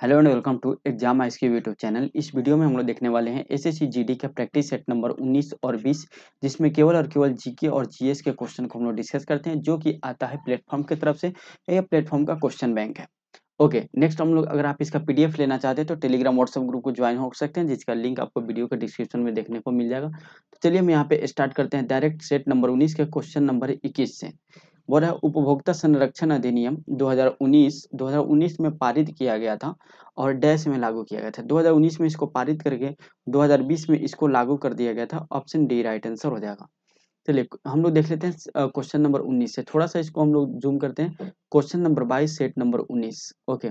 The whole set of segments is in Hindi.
hello and welcome to exam ice की यूट्यूब चैनल इस वीडियो में हम लोग देखने वाले हैं एसएससी जीडी का प्रैक्टिस सेट नंबर 19 और 20 जिसमें केवल और केवल जीके और जीएस के क्वेश्चन को हम लोग डिस्कस करते हैं जो कि आता है प्लेटफॉर्म की तरफ से यह प्लेटफॉर्म का क्वेश्चन बैंक है ओके नेक्स्ट हम लोग अगर आप इसका पीडीएफ लेना चाहते हैं तो टेलीग्राम व्हाट्सएप ग्रुप को ज्वाइन हो सकते हैं जिसका लिंक आपको वीडियो के डिस्क्रिप्शन में देखने को मिल जाएगा तो चलिए हम यहाँ पे स्टार्ट करते हैं डायरेक्ट सेट नंबर उन्नीस के क्वेश्चन नंबर इक्कीस से वो रहा उपभोक्ता संरक्षण अधिनियम 2019 2019 में पारित किया गया था और डैश में लागू किया गया था 2019 में इसको पारित करके 2020 में इसको लागू कर दिया गया था ऑप्शन डी राइट आंसर हो जाएगा चलिए हम लोग देख लेते हैं क्वेश्चन नंबर 19 से थोड़ा सा इसको हम लोग जूम करते हैं question number 22 set number 19 okay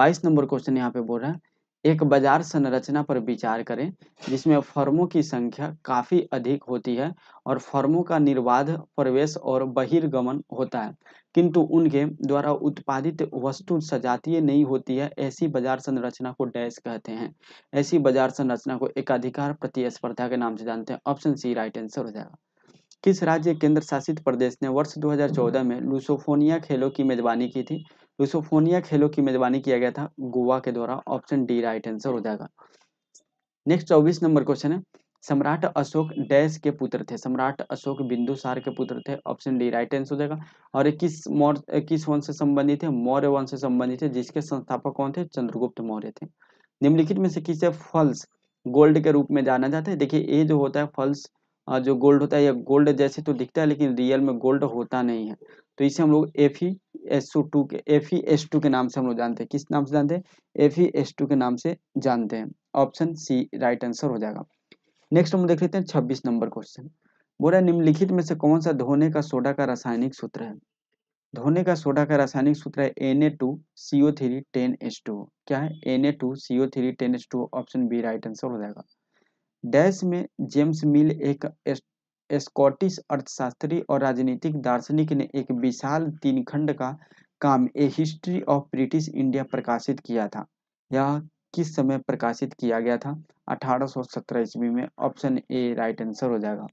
22 number question यहाँ पे बोल रहा है एक बाजार संरचना पर विचार करें जिसमें फर्मों की संख्या काफ़ी अधिक होती है और फर्मों का निर्वाध प्रवेश और बहिर्गमन होता है किंतु उनके द्वारा उत्पादित वस्तु सजातीय नहीं होती है ऐसी बाजार संरचना को डैश कहते हैं ऐसी बाजार संरचना को एकाधिकार प्रतिस्पर्धा के नाम से जानते हैं ऑप्शन सी राइट आंसर हो जाएगा किस राज्य केंद्र शासित प्रदेश ने वर्ष 2014 में लुसोफोनिया खेलों की मेजबानी की थी यूसोफोनिया खेलों की मेजबानी किया गया था गोवा के द्वारा ऑप्शन डी राइट आंसर हो जाएगा नेक्स्ट चौबीस नंबर क्वेश्चन है सम्राट अशोक डैश के पुत्र थे सम्राट अशोक बिंदुसार के पुत्र थे ऑप्शन डी राइट आंसर हो जाएगा और किस मौर किस वंश से संबंधित है मौर्य वंश से संबंधित है जिसके संस्थापक कौन थे चंद्रगुप्त मौर्य थे निम्नलिखित में से किसे फल्स गोल्ड के रूप में जाना जाता है देखिए ये जो होता है फल्स जो गोल्ड होता है या गोल्ड जैसे तो दिखता है लेकिन रियल में गोल्ड होता नहीं है तो इसे हम लोग F E S O two के एफ ई एस टू के नाम से हम लोग जानते हैं किस नाम से जानते हैं एफ ई एस टू के नाम से जानते हैं ऑप्शन सी राइट आंसर हो जाएगा नेक्स्ट हम देख लेते हैं छब्बीस नंबर क्वेश्चन बोरा निम्नलिखित में से कौन सा धोने का सोडा का रासायनिक सूत्र है धोने का सोडा का रासायनिक सूत्र है N A two C O three ten H two क्या है N A two C O three ten H two option B right answer हो जाएगा डैश में जेम्स मिल एक स्कॉटिश अर्थशास्त्री और राजनीतिक दार्शनिक ने एक विशाल तीन खंड का काम A history of British India प्रकाशित किया था यह किस समय प्रकाशित किया गया था 1817 ईस्वी में ऑप्शन ए राइट आंसर हो जाएगा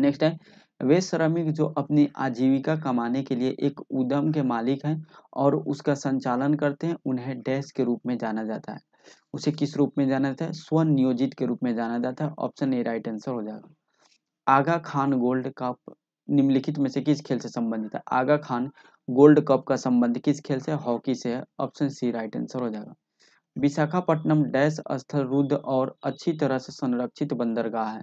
नेक्स्ट है वे श्रमिक जो अपनी आजीविका कमाने के लिए एक उद्यम के मालिक हैं और उसका संचालन करते हैं उन्हें डैश के रूप में जाना जाता है उसे किस रूप में जाना जाता है स्वनियोजित के रूप में जाना जाता है ऑप्शन ए राइट आंसर हो जाएगा आगा खान गोल्ड कप निम्नलिखित में से किस खेल से संबंधित है आगा खान गोल्ड कप का संबंध किस खेल से हॉकी से है ऑप्शन सी राइट आंसर हो जाएगा विशाखापट्टनम डैश स्थल रुद्ध और अच्छी तरह से संरक्षित बंदरगाह है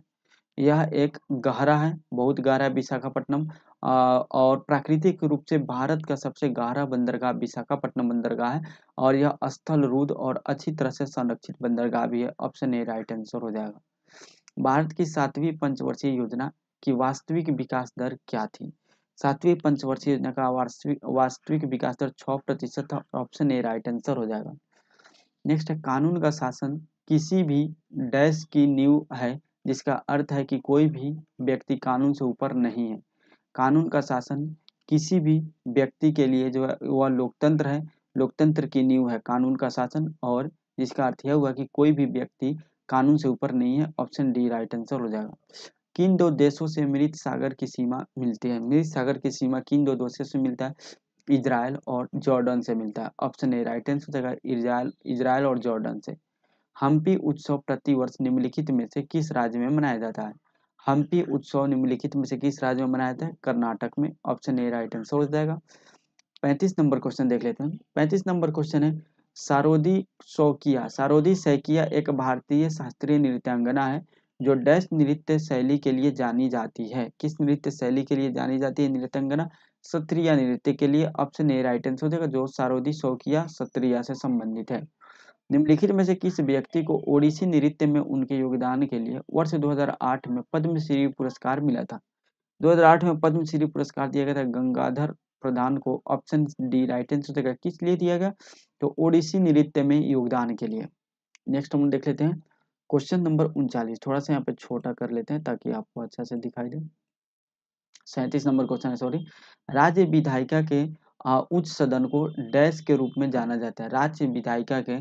यह एक गहरा है बहुत गहरा है विशाखापट्टनम और प्राकृतिक रूप से भारत का सबसे गहरा बंदरगाह विशाखापट्टनम बंदरगाह है और यह स्थल रुद और अच्छी तरह से संरक्षित बंदरगाह भी है ऑप्शन ए राइट आंसर हो जाएगा भारत की सातवीं पंचवर्षीय योजना की वास्तविक विकास दर क्या थी सातवीं पंचवर्षीय योजना का वास्तविक वास्तविक विकास दर छ प्रतिशत था ऑप्शन ए राइट आंसर हो जाएगा नेक्स्ट है कानून का शासन किसी भी डैश की नींव है जिसका अर्थ है कि कोई भी व्यक्ति कानून से ऊपर नहीं है कानून का शासन किसी भी व्यक्ति के लिए जो है वह लोकतंत्र है लोकतंत्र की नींव है कानून का शासन और जिसका अर्थ यह हुआ कि कोई भी व्यक्ति कानून से ऊपर नहीं है ऑप्शन डी राइट आंसर हो जाएगा किन दो देशों से मृत सागर की सीमा मिलती है मृत सागर की सीमा किन दो देशों से मिलता है इसराइल और जॉर्डन से मिलता है ऑप्शन ए राइट आंसर हो जाएगा इसराइल इसराइल और जॉर्डन से हम्पी उत्सव प्रतिवर्ष निम्नलिखित में से किस राज्य में मनाया जाता है हम्पी उत्सव निम्नलिखित में से किस राज्य में मनाया जाता है कर्नाटक में ऑप्शन ए राइट आंसर हो जाएगा पैंतीस नंबर क्वेश्चन देख लेते हैं पैंतीस नंबर क्वेश्चन है सारोदी शौकिया सारोदी सैकिया एक भारतीय शास्त्रीय नृत्यांगना है जो डैश नृत्य शैली के लिए जानी जाती है किस नृत्य शैली के लिए जानी जाती है नृत्यांगना सत्रिया नृत्य के लिए ऑप्शन ए राइट आंसर हो जाएगा जो सारोदी शौकिया सत्रिया से संबंधित है निम्नलिखित में से किस व्यक्ति को ओडिसी नृत्य में उनके योगदान के लिए वर्ष 2008 में पद्मश्री पुरस्कार मिला था 2008 में पद्मश्री पुरस्कार दिया गया था गंगाधर प्रधान को ऑप्शन डी राइट आंसर देगा किस लिए दिया गया तो ओडिसी नृत्य में योगदान के लिए नेक्स्ट हम देख लेते हैं क्वेश्चन नंबर उनचालीस थोड़ा सा यहाँ पे छोटा कर लेते हैं ताकि आपको अच्छा से दिखाई दे सैतीस नंबर क्वेश्चन है सॉरी राज्य विधायिका के उच्च सदन को डैश के रूप में जाना जाता है राज्य विधायिका के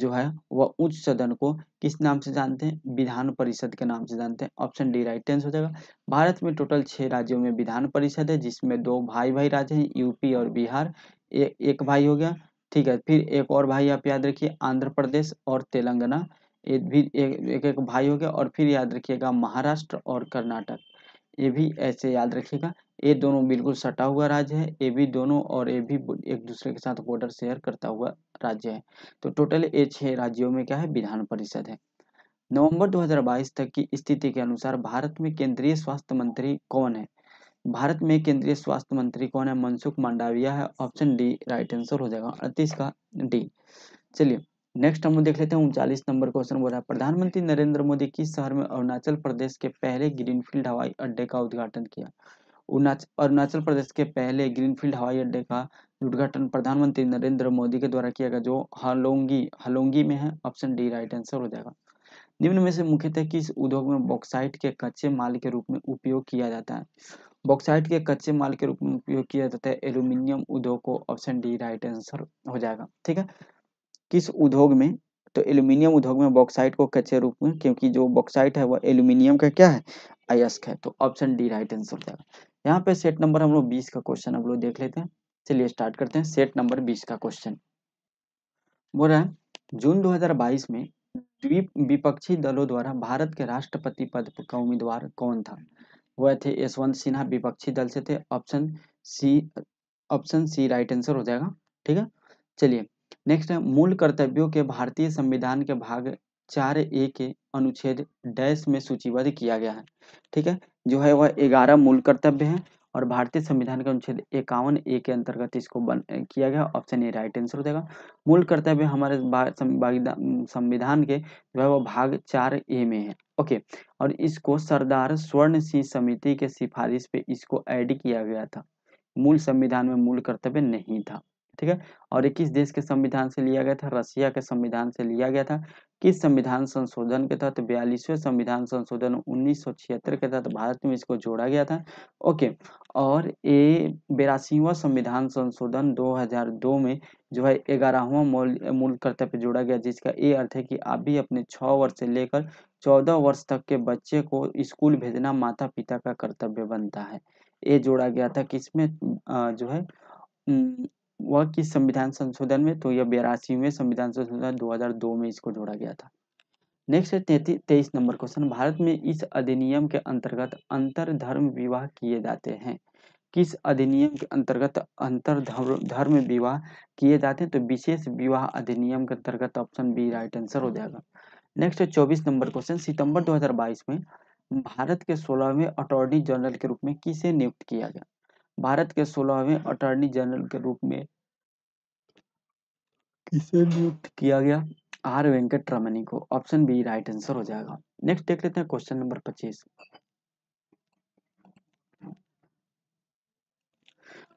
जो है वह उच्च सदन को किस नाम से जानते हैं विधान परिषद के नाम से जानते हैं ऑप्शन डी राइट आंसर हो जाएगा भारत में टोटल छह राज्यों में विधान परिषद है जिसमें दो भाई भाई राज्य हैं यूपी और बिहार एक भाई हो गया ठीक है फिर एक और भाई आप याद रखिए आंध्र प्रदेश और तेलंगाना भी एक एक भाई हो गया और फिर याद रखिएगा महाराष्ट्र और कर्नाटक ये भी ऐसे याद रखिएगा ये दोनों बिल्कुल सटा हुआ राज्य है ये भी दोनों और ये भी एक दूसरे के साथ बॉर्डर शेयर करता हुआ राज्य है तो टोटल ये छह राज्यों में क्या है विधान परिषद है नवंबर 2022 तक की स्थिति के अनुसार भारत में केंद्रीय स्वास्थ्य मंत्री कौन है भारत में केंद्रीय स्वास्थ्य मंत्री कौन है मनसुख मांडाविया है ऑप्शन डी राइट आंसर हो जाएगा अड़तीस का डी चलिए नेक्स्ट हम देख लेते हैं उनचालीस नंबर क्वेश्चन बोला है प्रधानमंत्री नरेंद्र मोदी किस शहर में अरुणाचल प्रदेश के पहले ग्रीनफील्ड हवाई अड्डे का उद्घाटन किया अरुणाचल प्रदेश के पहले ग्रीनफील्ड हवाई अड्डे का उद्घाटन प्रधानमंत्री नरेंद्र मोदी के द्वारा किया गया जो हलोंगी हलोंगी में है ऑप्शन डी राइट आंसर हो जाएगा निम्न में से मुख्यतः किस उद्योग में बॉक्साइट के कच्चे माल के रूप में उपयोग किया जाता है बॉक्साइट के कच्चे माल के रूप में उपयोग किया जाता है एल्यूमिनियम उद्योग को ऑप्शन डी राइट आंसर हो जाएगा ठीक है किस उद्योग में तो एल्यूमिनियम उद्योग में बॉक्साइट को कच्चे रूप में क्योंकि जो बॉक्साइट है वह एल्यूमिनियम का क्या है अयस्क है तो ऑप्शन डी राइट आंसर हो जाएगा यहाँ पे सेट नंबर हम लोग बीस का क्वेश्चन हम लोग देख लेते हैं चलिए स्टार्ट करते हैं सेट नंबर बीस का क्वेश्चन बोल रहे है जून 2022 में द्वीप विपक्षी दलों द्वारा भारत के राष्ट्रपति पद का उम्मीदवार कौन था वह थे यशवंत सिन्हा विपक्षी दल से थे option C option C right answer हो जाएगा ठीक है चलिए नेक्स्ट है मूल कर्तव्यों के भारतीय संविधान के भाग चार ए के अनुच्छेद डैश में सूचीबद्ध किया गया है ठीक है जो है वह ग्यारह मूल कर्तव्य है और भारतीय संविधान के अनुच्छेद इक्यावन ए के अंतर्गत इसको बन किया गया ऑप्शन ए राइट आंसर हो जाएगा मूल कर्तव्य हमारे संविधान के जो है वो भाग चार ए में है ओके और इसको सरदार स्वर्ण सिंह समिति के सिफारिश पे इसको ऐड किया गया था मूल संविधान में मूल कर्तव्य नहीं था ठीक है और किस देश के संविधान से लिया गया था रशिया के संविधान से लिया गया था किस संविधान संशोधन के तहत बयालीसवें संविधान संशोधन उन्नीस के तहत भारत में इसको जोड़ा गया था ओके और ये बेरासीवा संविधान संशोधन 2002 में जो है ग्यारहवा मूल मूल कर्तव्य जोड़ा गया जिसका ये अर्थ है कि आप भी अपने छ वर्ष से लेकर चौदह वर्ष तक के बच्चे को स्कूल भेजना माता पिता का कर्तव्य बनता है ये जोड़ा गया था किसमें जो है वह किस संविधान संशोधन में तो यह बिरासीवें संविधान संशोधन 2002 में इसको जोड़ा गया था नेक्स्ट है तैतीस तेईस नंबर क्वेश्चन भारत में इस अधिनियम के अंतर्गत अंतर धर्म विवाह किए जाते हैं किस अधिनियम के अंतर्गत अंतर धर्म विवाह किए जाते हैं तो विशेष विवाह अधिनियम के अंतर्गत ऑप्शन बी राइट आंसर हो जाएगा नेक्स्ट चौबीस नंबर क्वेश्चन सितंबर 2022 में भारत के सोलहवें अटॉर्नी जनरल के रूप में किसे नियुक्त किया गया भारत के सोलहवें अटॉर्नी जनरल के रूप में किसे नियुक्त किया गया आर वेंकट रमनी को ऑप्शन बी राइट आंसर हो जाएगा नेक्स्ट देख लेते हैं क्वेश्चन नंबर पच्चीस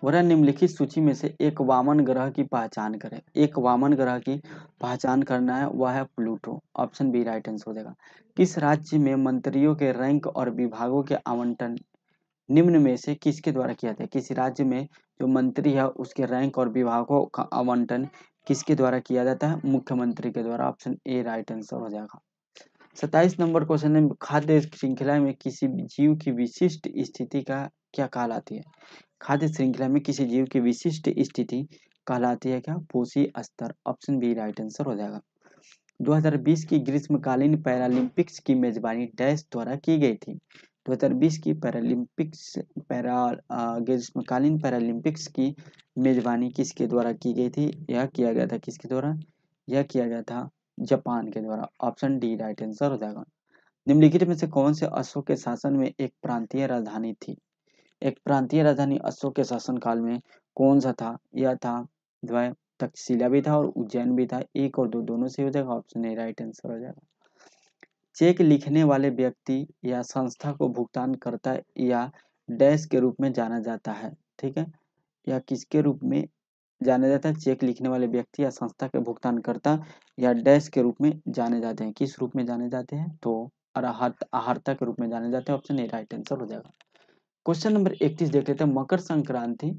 वह निम्नलिखित सूची में से एक वामन ग्रह की पहचान करें एक वामन ग्रह की पहचान करना है वह है Pluto option B right answer हो जाएगा किस राज्य में मंत्रियों के रैंक और विभागों के आवंटन निम्न में से किसके द्वारा किया जाता है किसी राज्य में जो मंत्री है उसके रैंक और विभागों का आवंटन किसके द्वारा किया जाता है मुख्यमंत्री के द्वारा ऑप्शन ए राइट आंसर हो जाएगा सत्ताईस नंबर क्वेश्चन है खाद्य श्रृंखला में किसी जीव की विशिष्ट स्थिति का क्या कहलाती है खाद्य श्रृंखला में किसी जीव की विशिष्ट स्थिति कहलाती है क्या पोषी स्तर ऑप्शन बी राइट आंसर हो जाएगा 2020 की ग्रीष्मकालीन पैरालंपिक्स की मेजबानी डैश द्वारा की गई थी 2020 की पैरालंपिक्स पैरा ग्रीष्मकालीन पैरालंपिक्स की मेजबानी किसके द्वारा की गई थी यह किया गया था किसके द्वारा यह किया गया था जापान के द्वारा ऑप्शन डी राइट आंसर हो जाएगा निम्नलिखित में से कौन से अशोक के शासन में एक प्रांतीय राजधानी थी एक प्रांतीय राजधानी अशोक के शासन काल में कौन सा था यह था द्वय तक्षशिला भी था और उज्जैन भी था एक और दो दोनों से हो जाएगा ऑप्शन ए राइट आंसर हो जाएगा चेक लिखने वाले व्यक्ति या संस्था को भुगतान करता या डैश के रूप में जाना जाता है ठीक है या किसके रूप में जाना जाता है चेक लिखने वाले व्यक्ति या संस्था के भुगतान करता या डैश के रूप में जाने जाते हैं किस रूप में जाने जाते हैं तो आहारता के रूप में जाने जाते हैं ऑप्शन ए राइट आंसर हो जाएगा क्वेश्चन नंबर इकतीस देख लेते हैं मकर संक्रांति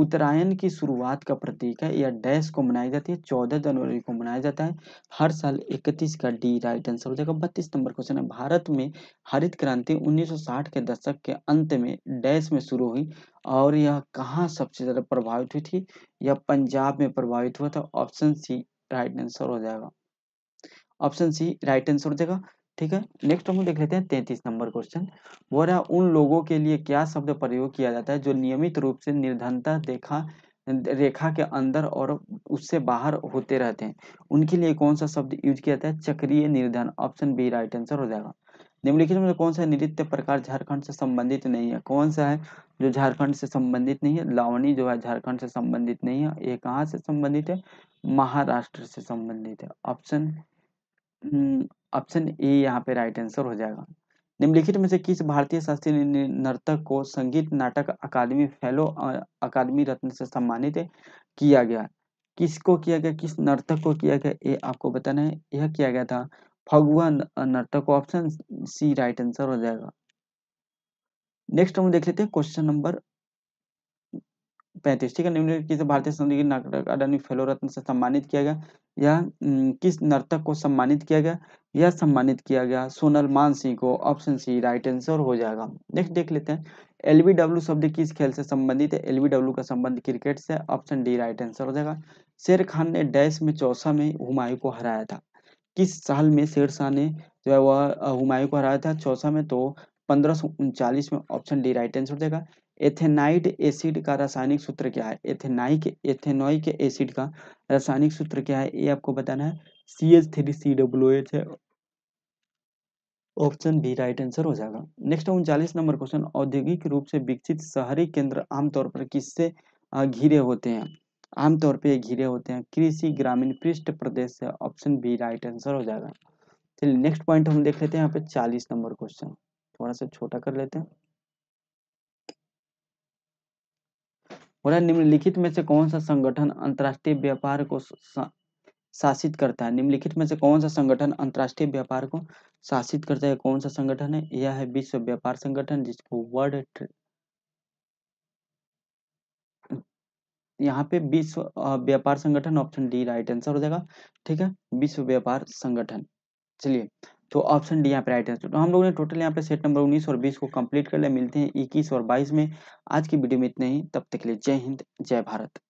उत्तरायण की शुरुआत का प्रतीक है यह डैश को मनाई जाती है चौदह जनवरी को मनाया जाता है हर साल इकतीस का डी राइट आंसर हो जाएगा बत्तीस नंबर क्वेश्चन है भारत में हरित क्रांति 1960 के दशक के अंत में डैश में शुरू हुई और यह कहाँ सबसे ज्यादा प्रभावित हुई थी यह पंजाब में प्रभावित हुआ था ऑप्शन सी राइट आंसर हो जाएगा ऑप्शन सी राइट आंसर हो जाएगा ठीक है नेक्स्ट हम देख लेते हैं तैतीस नंबर क्वेश्चन वो रहा उन लोगों के लिए क्या शब्द प्रयोग किया जाता है जो नियमित रूप से निर्धनता देखा रेखा के अंदर और उससे बाहर होते रहते हैं उनके लिए कौन सा शब्द यूज किया जाता है चक्रीय निर्धन ऑप्शन बी राइट आंसर हो जाएगा निम्नलिखित में कौन सा नृत्य प्रकार झारखंड से संबंधित नहीं है कौन सा है जो झारखंड से संबंधित नहीं है लावणी जो है झारखंड से संबंधित नहीं है ये कहाँ से संबंधित है महाराष्ट्र से संबंधित है ऑप्शन ऑप्शन ए यहाँ पे राइट आंसर हो जाएगा निम्नलिखित में से किस भारतीय शास्त्रीय नर्तक को संगीत नाटक अकादमी फेलो अकादमी रत्न से सम्मानित किया गया किसको किया गया किस नर्तक को किया गया ये आपको बताना है यह किया गया था फगुआ नर्तक ऑप्शन सी राइट आंसर हो जाएगा नेक्स्ट हम देख लेते हैं क्वेश्चन नंबर पैंतीस ठीक है निम्नलिखित किसे भारतीय के नाटक अकादमी फेलो रत्न से सम्मानित किया गया या किस नर्तक को सम्मानित किया गया यह सम्मानित किया गया सोनल मान सिंह को ऑप्शन सी राइट आंसर हो जाएगा नेक्स्ट देख लेते हैं एलबीडब्ल्यू शब्द किस खेल से संबंधित है एलबीडब्ल्यू का संबंध क्रिकेट से ऑप्शन डी राइट आंसर हो जाएगा शेर खान ने डैश में चौसा में हुमायूं को हराया था किस साल में शेर शाह ने जो है वह हुमायूं को हराया था चौसा में तो पंद्रह में ऑप्शन डी राइट आंसर हो जाएगा एथेनाइड एसिड का रासायनिक सूत्र क्या है एथेनाइक एथेनोइक एसिड का रासायनिक सूत्र क्या है ये आपको बताना है C H three C W H है ऑप्शन बी राइट आंसर हो जाएगा नेक्स्ट उनचालीस नंबर क्वेश्चन औद्योगिक रूप से विकसित शहरी केंद्र आमतौर पर किससे घिरे होते हैं आमतौर पर घिरे होते हैं कृषि ग्रामीण पृष्ठ प्रदेश से ऑप्शन बी राइट आंसर हो जाएगा चलिए नेक्स्ट पॉइंट हम देख लेते हैं यहाँ पे चालीस नंबर क्वेश्चन थोड़ा सा छोटा कर लेते हैं बोला निम्नलिखित में से कौन सा संगठन अंतरराष्ट्रीय व्यापार को शासित करता है निम्नलिखित में से कौन सा संगठन अंतरराष्ट्रीय व्यापार को शासित करता है कौन सा संगठन है यह है विश्व व्यापार संगठन जिसको वर्ल्ड यहाँ पे विश्व व्यापार संगठन ऑप्शन डी राइट आंसर हो जाएगा ठीक है विश्व व्यापार संगठन चलिए तो ऑप्शन डी यहाँ पे राइट आंसर तो हम लोगों ने टोटल यहाँ पे सेट नंबर उन्नीस और बीस को कंप्लीट कर लिया मिलते हैं इक्कीस और बाईस में आज की वीडियो में इतने ही तब तक के लिए जय हिंद जय भारत